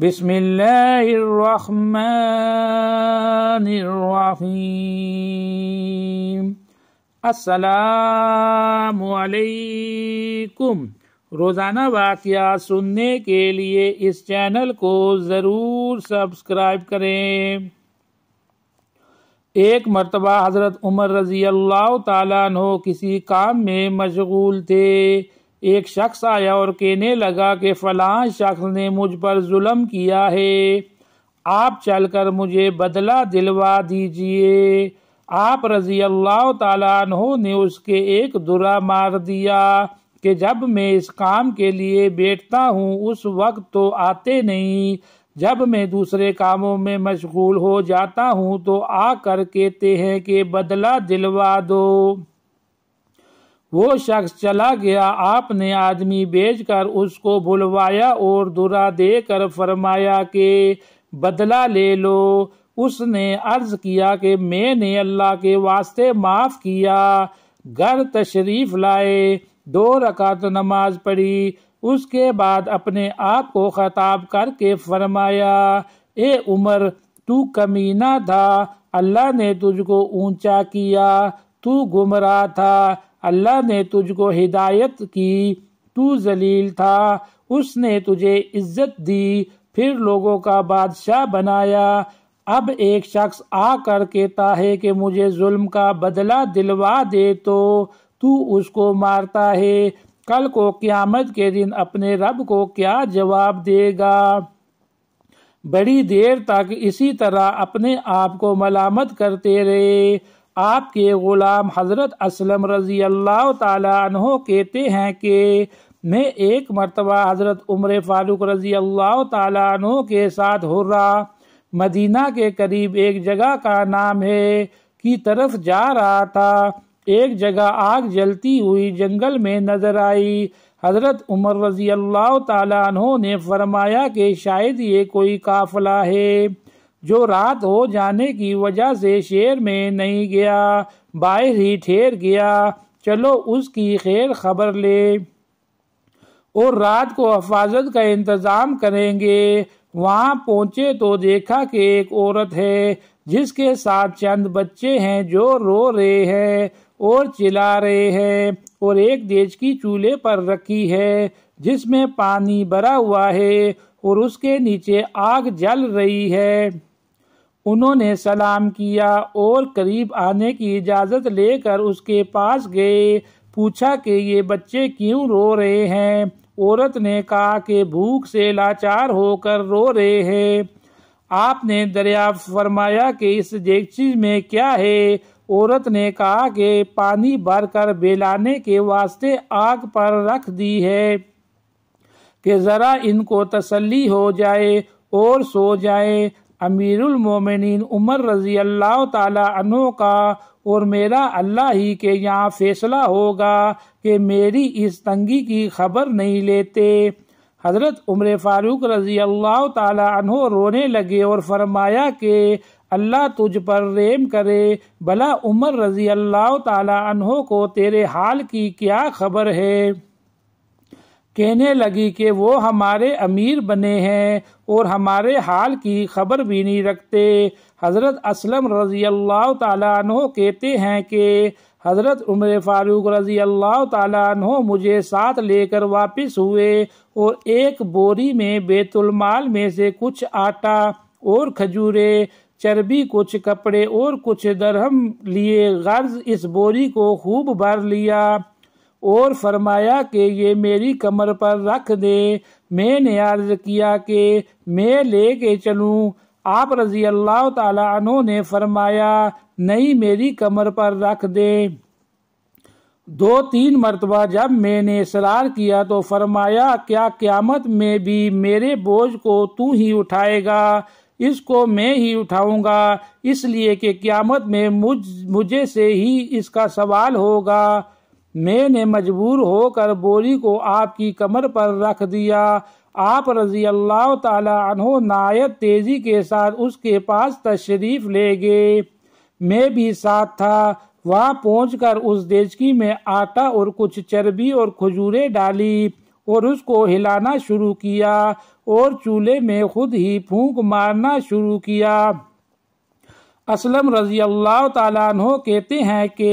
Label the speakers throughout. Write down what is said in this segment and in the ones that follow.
Speaker 1: بسم الله الرحمن الرحيم السلام عليكم रोज़ाना वाकया सुनने के लिए इस चैनल को ज़रूर सब्सक्राइब करें एक मरतबा हज़रत उमर रज़ी अल्लाह तु किसी काम में मशगूल थे एक शख्स आया और कहने लगा कि फलां शख्स ने मुझ पर जुल्म किया है आप चलकर मुझे बदला दिलवा दीजिए आप रजी अल्लाह तु ने उसके एक दुरा मार दिया कि जब मैं इस काम के लिए बैठता हूँ उस वक्त तो आते नहीं जब मैं दूसरे कामों में मशगूल हो जाता हूँ तो आ कर कहते हैं कि बदला दिलवा दो वो शख्स चला गया आपने आदमी भेजकर उसको बुलवाया और दुरा देकर फरमाया कि बदला ले लो उसने अर्ज किया कि मैंने अल्लाह के वास्ते माफ़ किया घर तशरीफ़ लाए दो रकात नमाज पढ़ी उसके बाद अपने आप को ख़ताब करके फरमाया ए उमर तू कमीना था अल्लाह ने तुझको ऊंचा किया तू गुमराह था अल्लाह ने तुझको हिदायत की तू जलील था उसने तुझे इज्जत दी फिर लोगों का बादशाह बनाया अब एक शख्स आ कर कहता है कि मुझे जुल्म का बदला दिलवा दे तो तू उसको मारता है कल को क्यामत के दिन अपने रब को क्या जवाब देगा बड़ी देर तक इसी तरह अपने आप को मलामत करते रहे आपके ग़ुलाम हज़रत असलम रज़ी अल्लाह तहों कहते हैं कि मैं एक मरतबा हज़रत उम्र फ़ारूक रज़ी अल्लाह तहो के साथ हुर्रा मदीना के करीब एक जगह का नाम है की तरफ जा रहा था एक जगह आग जलती हुई जंगल में नजर आई हजरत उमर रजी अल्लाह तहों ने फरमाया कि शायद ये कोई काफिला है जो रात हो जाने की वजह से शेर में नहीं गया बाहर ही ठहर गया चलो उसकी खैर खबर ले और रात को हफाजत का इंतज़ाम करेंगे वहाँ पहुंचे तो देखा कि एक औरत है जिसके साथ चंद बच्चे हैं जो रो रहे हैं और चिल्ला रहे हैं और एक देश की चूल्हे पर रखी है जिसमें पानी भरा हुआ है और उसके नीचे आग जल रही है उन्होंने सलाम किया और करीब आने की इजाज़त लेकर उसके पास गए पूछा कि ये बच्चे क्यों रो रहे हैं औरत ने कहा कि भूख से लाचार होकर रो रहे हैं आपने दरियाफ्त फरमाया कि इस डेगची में क्या है औरत ने कहा कि पानी भरकर बेलाने के वास्ते आग पर रख दी है कि ज़रा इनको तसल्ली हो जाए और सो जाए अमीरुल मोमिनीन उमर रजी अल्लाह अनु का और मेरा अल्लाह ही के यहाँ फैसला होगा कि मेरी इस तंगी की खबर नहीं लेते हज़रत उम्र फ़ारूक रजी अल्लाह अनु रोने लगे और फरमाया कि अल्लाह तुझ पर रेम करे भला उमर रजी अल्लाह अनु को तेरे हाल की क्या खबर है कहने लगी कि वो हमारे अमीर बने हैं और हमारे हाल की खबर भी नहीं रखते हज़रत असलम रज़ी अल्लाह तहो कहते हैं कि हज़रत उम्र फ़ारूक रज़ी अल्लाह तु मुझे साथ लेकर वापस हुए और एक बोरी में बेतुलमाल में से कुछ आटा और खजूरे चर्बी कुछ कपड़े और कुछ दरहम लिए गर्ज इस बोरी को खूब भर लिया और फरमाया कि ये मेरी कमर पर रख दे मैंने अर्ज किया कि मैं ले के चलूँ आप रजी अल्लाह तु ने फरमाया नहीं मेरी कमर पर रख दे दो तीन मरतबा जब मैंने इसरार किया तो फरमाया क्या क़्यामत में भी मेरे बोझ को तू ही उठाएगा इसको मैं ही उठाऊंगा इसलिए कि क़्यामत में मुझ मुझे से ही इसका सवाल होगा मैंने मजबूर होकर बोरी को आपकी कमर पर रख दिया आप रजी अल्लाह तहो नायत तेजी के साथ उसके पास तशरीफ ले गए मैं भी साथ था वहाँ कर उस देचकी में आटा और कुछ चर्बी और खजूरें डाली और उसको हिलाना शुरू किया और चूल्हे में खुद ही फूंक मारना शुरू किया असलम रजी अल्लाह तहो कहते हैं कि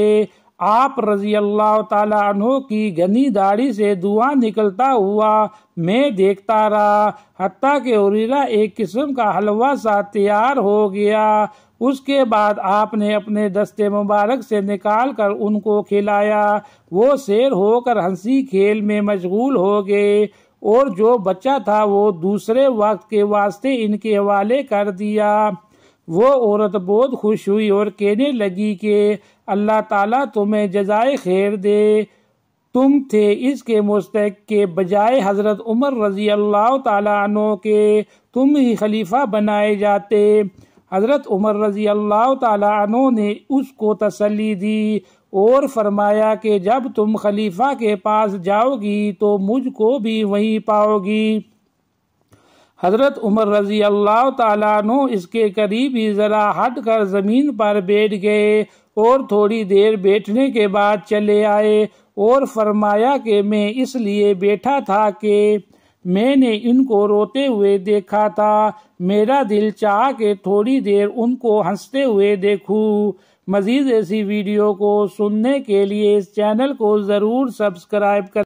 Speaker 1: आप रजी अल्लाह तु की घनी दाढ़ी से धुआं निकलता हुआ मैं देखता रहा हती के उरीला एक किस्म का हलवा सा तैयार हो गया उसके बाद आपने अपने दस्ते मुबारक से निकाल कर उनको खिलाया वो शेर होकर हंसी खेल में मशगूल हो गए और जो बच्चा था वो दूसरे वक्त के वास्ते इनके हवाले कर दिया वो औरत बहुत खुश हुई और कहने लगी कि अल्लाह ताला तुम्हें जजाय खैर दे तुम थे इसके मुस्तक के बजाय हज़रत उमर रजी अल्लाह तु के तुम ही खलीफा बनाए जाते हज़रत उमर रजी अल्लाह तु ने उसको तसली दी और फरमाया कि जब तुम खलीफा के पास जाओगी तो मुझको भी वहीं पाओगी हजरत उमर रजी अल्लाह तु इसके करीब ही ज़रा हट कर ज़मीन पर बैठ गए और थोड़ी देर बैठने के बाद चले आए और फरमाया कि मैं इसलिए बैठा था कि मैंने इनको रोते हुए देखा था मेरा दिल चाह के थोड़ी देर उनको हंसते हुए देखूं मज़ीद ऐसी वीडियो को सुनने के लिए इस चैनल को ज़रूर सब्सक्राइब कर